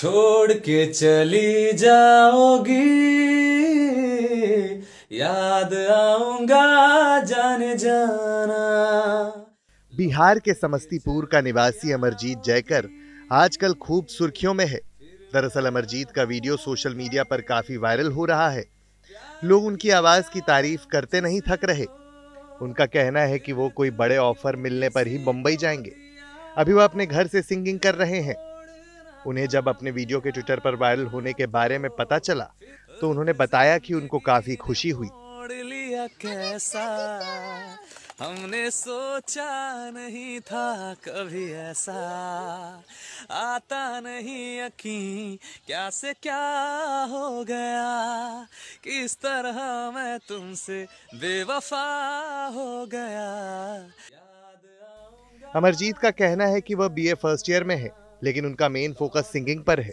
छोड़ के चली जाओगी याद आऊंगा जान जाना बिहार के समस्तीपुर का निवासी अमरजीत जयकर आजकल खूब सुर्खियों में है दरअसल अमरजीत का वीडियो सोशल मीडिया पर काफी वायरल हो रहा है लोग उनकी आवाज की तारीफ करते नहीं थक रहे उनका कहना है कि वो कोई बड़े ऑफर मिलने पर ही मुंबई जाएंगे अभी वो अपने घर से सिंगिंग कर रहे हैं उन्हें जब अपने वीडियो के ट्विटर पर वायरल होने के बारे में पता चला तो उन्होंने बताया कि उनको काफी खुशी हुई कैसा हमने सोचा नहीं था कभी ऐसा आता नहीं यकीन क्या से क्या हो गया किस तरह मैं तुमसे बेवफा हो गया अमरजीत का कहना है कि वह बीए फर्स्ट ईयर में है लेकिन उनका मेन फोकस सिंगिंग पर है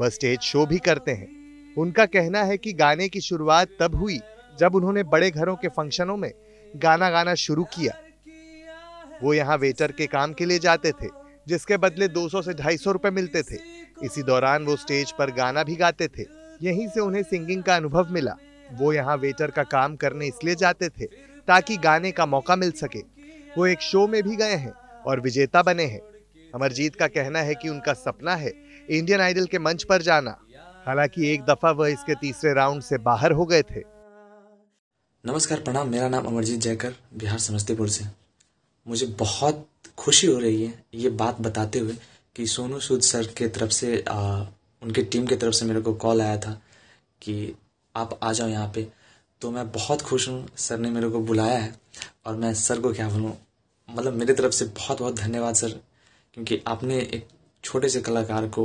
वह स्टेज शो भी करते हैं उनका कहना है कि गाने की शुरुआत तब हुई जब उन्होंने बड़े घरों के फंक्शनों में गाना गाना शुरू किया वो यहाँ वेटर के काम के लिए जाते थे जिसके बदले 200 से 250 रुपए मिलते थे इसी दौरान वो स्टेज पर गाना भी गाते थे यहीं से उन्हें सिंगिंग का अनुभव मिला वो यहाँ वेटर का काम करने इसलिए जाते थे ताकि गाने का मौका मिल सके वो एक शो में भी गए हैं और विजेता बने हैं अमरजीत का कहना है कि उनका सपना है इंडियन आइडल के मंच पर जाना हालांकि एक दफा वह इसके तीसरे राउंड से बाहर हो गए थे नमस्कार प्रणाम मेरा नाम अमरजीत जयकर बिहार समस्तीपुर से मुझे बहुत खुशी हो रही है ये बात बताते हुए कि सोनू सूद सर के तरफ से आ, उनके टीम के तरफ से मेरे को कॉल आया था कि आप आ जाओ यहाँ पे तो मैं बहुत खुश हूँ सर ने मेरे को बुलाया है और मैं सर को क्या बोलूँ मतलब मेरी तरफ से बहुत बहुत धन्यवाद सर क्योंकि आपने एक छोटे से कलाकार को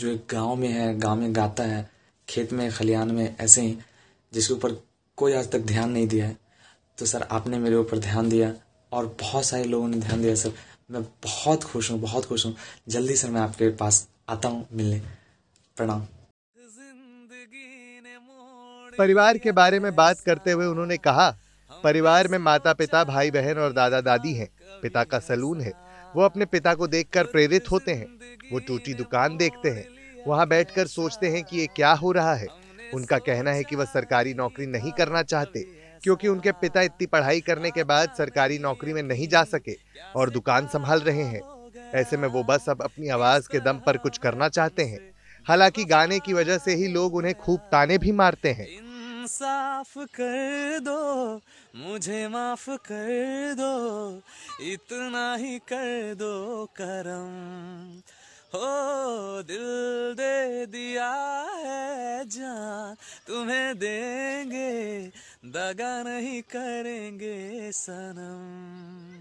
जो एक गांव में है गांव में गाता है खेत में खलिहान में ऐसे ही जिसके ऊपर कोई आज तक ध्यान नहीं दिया है तो सर आपने मेरे ऊपर ध्यान दिया और बहुत सारे लोगों ने ध्यान दिया सर मैं बहुत खुश हूँ बहुत खुश हूँ जल्दी सर मैं आपके पास आता हूँ मिलने प्रणाम परिवार के बारे में बात करते हुए उन्होंने कहा परिवार में माता पिता भाई बहन और दादा दादी हैं पिता का सलून है वो अपने पिता को देखकर प्रेरित होते हैं वो टूटी दुकान देखते हैं वहाँ बैठकर सोचते हैं कि ये क्या हो रहा है उनका कहना है कि वह सरकारी नौकरी नहीं करना चाहते क्योंकि उनके पिता इतनी पढ़ाई करने के बाद सरकारी नौकरी में नहीं जा सके और दुकान संभाल रहे हैं ऐसे में वो बस अब अपनी आवाज के दम पर कुछ करना चाहते हैं हालांकि गाने की वजह से ही लोग उन्हें खूब ताने भी मारते हैं साफ कर दो मुझे माफ कर दो इतना ही कर दो करम हो दिल दे दिया है जान तुम्हें देंगे दगा नहीं करेंगे सनम